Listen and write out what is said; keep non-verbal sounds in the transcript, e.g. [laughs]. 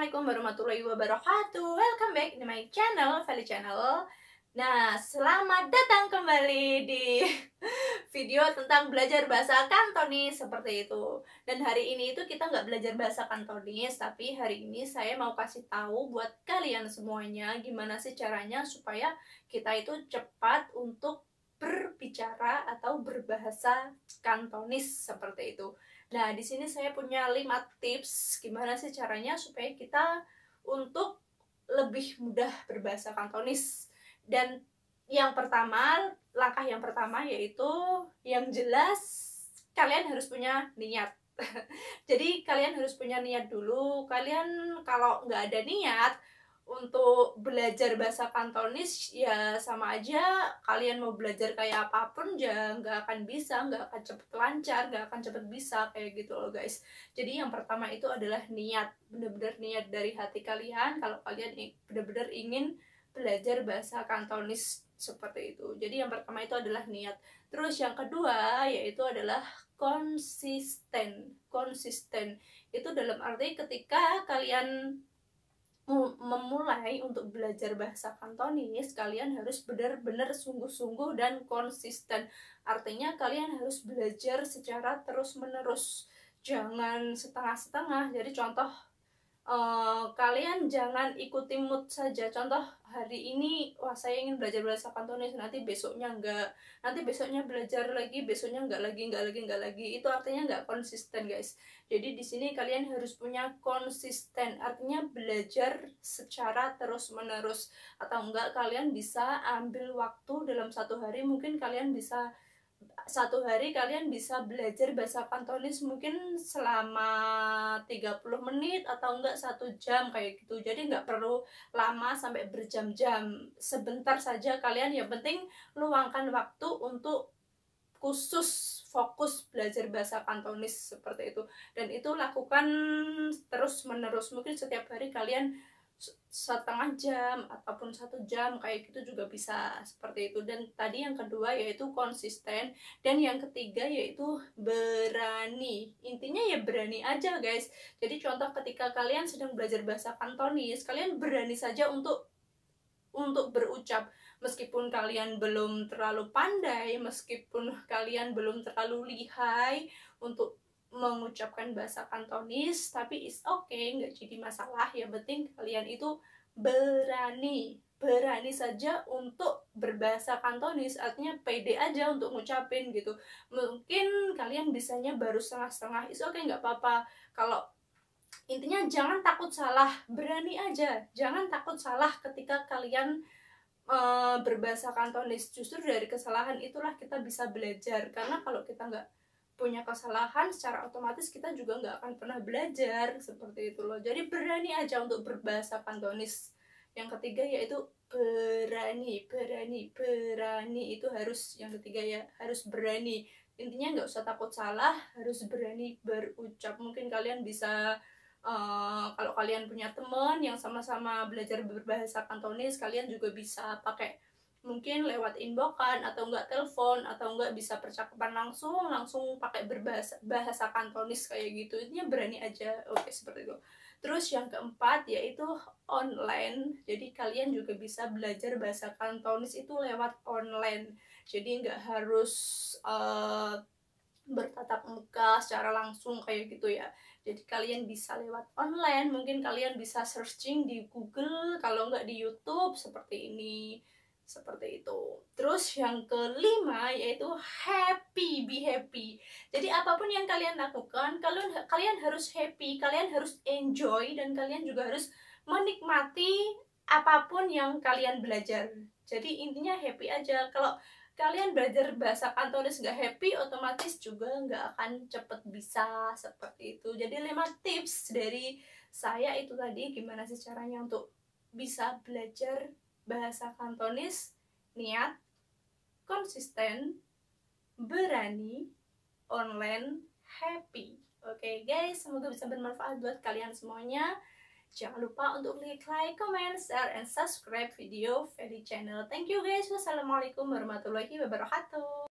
Assalamualaikum warahmatullahi wabarakatuh Welcome back to my channel, Valley Channel Nah, selamat datang kembali di [laughs] video tentang belajar bahasa Kantonis Seperti itu Dan hari ini itu kita nggak belajar bahasa Kantonis Tapi hari ini saya mau kasih tahu buat kalian semuanya Gimana sih caranya supaya kita itu cepat untuk berbicara atau berbahasa Kantonis seperti itu. Nah, di sini saya punya lima tips gimana sih caranya supaya kita untuk lebih mudah berbahasa Kantonis. Dan yang pertama, langkah yang pertama yaitu yang jelas kalian harus punya niat. [laughs] Jadi kalian harus punya niat dulu. Kalian kalau nggak ada niat, untuk belajar bahasa Kantonis ya sama aja kalian mau belajar kayak apapun ya nggak akan bisa nggak akan cepet lancar nggak akan cepet bisa kayak gitu loh guys jadi yang pertama itu adalah niat bener-bener niat dari hati kalian kalau kalian bener-bener ingin belajar bahasa Kantonis seperti itu jadi yang pertama itu adalah niat terus yang kedua yaitu adalah konsisten konsisten itu dalam arti ketika kalian memulai untuk belajar bahasa Kantonis, kalian harus benar-benar sungguh-sungguh dan konsisten. Artinya kalian harus belajar secara terus-menerus, jangan setengah-setengah. Jadi contoh Eh, kalian jangan ikuti mood saja contoh hari ini wah saya ingin belajar bahasa Kantonis nanti besoknya enggak nanti besoknya belajar lagi besoknya enggak lagi enggak lagi enggak lagi itu artinya enggak konsisten guys jadi di sini kalian harus punya konsisten artinya belajar secara terus menerus atau enggak kalian bisa ambil waktu dalam satu hari mungkin kalian bisa satu hari kalian bisa belajar bahasa Kantonis mungkin selama 30 menit atau enggak satu jam kayak gitu jadi enggak perlu lama sampai berjam-jam sebentar saja kalian yang penting luangkan waktu untuk khusus fokus belajar bahasa Kantonis seperti itu dan itu lakukan terus menerus mungkin setiap hari kalian setengah jam ataupun satu jam kayak gitu juga bisa seperti itu dan tadi yang kedua yaitu konsisten dan yang ketiga yaitu berani intinya ya berani aja guys jadi contoh ketika kalian sedang belajar bahasa Kantonis kalian berani saja untuk untuk berucap meskipun kalian belum terlalu pandai meskipun kalian belum terlalu lihai untuk mengucapkan bahasa Kantonis tapi is okay nggak jadi masalah ya penting kalian itu berani berani saja untuk berbahasa Kantonis artinya pede aja untuk ngucapin gitu mungkin kalian bisanya baru setengah-setengah is oke okay, nggak apa-apa kalau intinya jangan takut salah berani aja jangan takut salah ketika kalian e, berbahasa Kantonis justru dari kesalahan itulah kita bisa belajar karena kalau kita nggak punya kesalahan secara otomatis kita juga nggak akan pernah belajar seperti itu loh jadi berani aja untuk berbahasa pantonis yang ketiga yaitu berani berani berani itu harus yang ketiga ya harus berani intinya nggak usah takut salah harus berani berucap mungkin kalian bisa uh, kalau kalian punya teman yang sama-sama belajar berbahasa kantonis kalian juga bisa pakai mungkin lewat inboxan atau enggak telepon atau enggak bisa percakapan langsung langsung pakai berbahasa bahasa kantonis kayak gitu intinya berani aja oke seperti itu terus yang keempat yaitu online jadi kalian juga bisa belajar bahasa kantonis itu lewat online jadi nggak harus uh, bertatap muka secara langsung kayak gitu ya jadi kalian bisa lewat online mungkin kalian bisa searching di Google kalau enggak di YouTube seperti ini seperti itu terus yang kelima yaitu happy be happy jadi apapun yang kalian lakukan kalian kalian harus happy kalian harus enjoy dan kalian juga harus menikmati apapun yang kalian belajar jadi intinya happy aja kalau kalian belajar bahasa Kantonis nggak happy otomatis juga nggak akan cepet bisa seperti itu jadi lima tips dari saya itu tadi gimana sih caranya untuk bisa belajar bahasa Kantonis niat, konsisten, berani, online, happy. Oke okay, guys, semoga bisa bermanfaat buat kalian semuanya. Jangan lupa untuk klik like, comment, share, and subscribe video Feli Channel. Thank you guys. Wassalamualaikum warahmatullahi wabarakatuh.